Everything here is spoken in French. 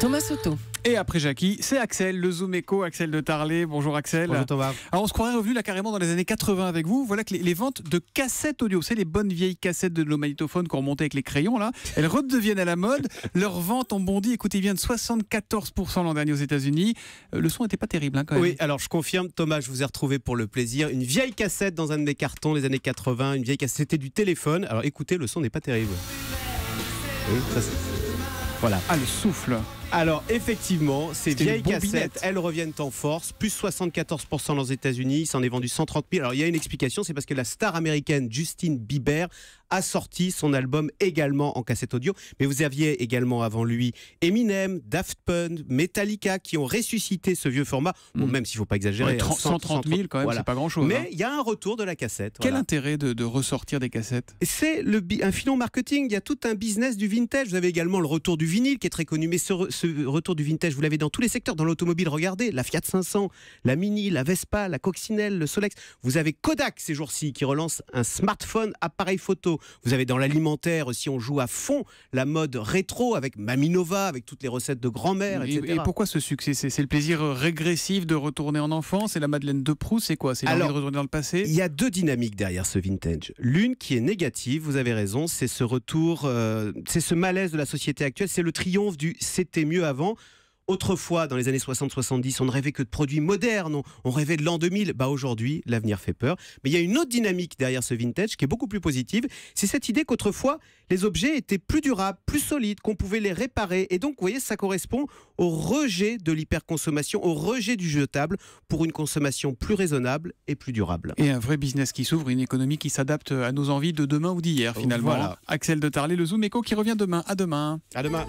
Thomas Soto. Et après Jackie, c'est Axel, le Zoom Echo, Axel de Tarlé, Bonjour Axel. Bonjour Thomas. Alors on se croirait revenu là carrément dans les années 80 avec vous. Voilà que les, ventes de cassettes audio, c'est les bonnes vieilles cassettes de nos magnétophones qu'on remontait avec les crayons là, elles redeviennent à la mode. Leurs ventes ont bondi, écoutez vient de 74% l'an dernier aux États-Unis. Euh, le son n'était pas terrible hein, quand même. Oui, alors je confirme, Thomas, je vous ai retrouvé pour le plaisir. Une vieille cassette dans un des cartons, des années 80, une vieille cassette, c'était du téléphone. Alors écoutez, le son n'est pas terrible. Oui, voilà. Ah, le souffle alors effectivement, ces vieilles cassettes, elles reviennent en force, plus 74% dans les États-Unis, il s'en est vendu 130 000. Alors il y a une explication, c'est parce que la star américaine Justine Bieber a sorti son album également en cassette audio. Mais vous aviez également avant lui Eminem, Daft Punk, Metallica qui ont ressuscité ce vieux format. Hmm. même s'il ne faut pas exagérer. 130 000 hein, quand même, c'est pas grand chose. Mais hein. il y a un retour de la cassette. Quel intérêt de, ressortir des cassettes C'est le un filon marketing. Il y a tout un business du vintage. Vous avez également le retour du vinyle qui est très connu. Mais ce, ce retour du vintage, vous l'avez dans tous les secteurs. Dans l'automobile, regardez, la Fiat 500, la Mini, la Vespa, la Coccinelle, le Solex. Vous avez Kodak ces jours-ci qui relance un smartphone appareil photo. Vous avez dans l'alimentaire, si on joue à fond, la mode rétro avec Maminova, avec toutes les recettes de grand-mère, etc. Et, pourquoi ce succès C'est le plaisir euh, régressif de retourner en enfance C'est la Madeleine de Proust, c'est quoi C'est l'envie de retourner dans le passé Il y a deux dynamiques derrière ce vintage. L'une qui est négative, vous avez raison, c'est ce retour, euh, c'est ce malaise de la société actuelle, c'est le triomphe du c'était mieux avant. Autrefois, dans les années 60-70, on ne rêvait que de produits modernes, on rêvait de l'an 2000. Bah aujourd'hui, l'avenir fait peur. Mais il y a une autre dynamique derrière ce vintage qui est beaucoup plus positive. C'est cette idée qu'autrefois, les objets étaient plus durables, plus solides, qu'on pouvait les réparer. Et donc, vous voyez, ça correspond au rejet de l'hyperconsommation, au rejet du jetable pour une consommation plus raisonnable et plus durable. Et un vrai business qui s'ouvre, une économie qui s'adapte à nos envies de demain ou d'hier, oh, finalement. Voilà. Axel de Tarlet, le Zoom Eco qui revient demain. À demain. À demain.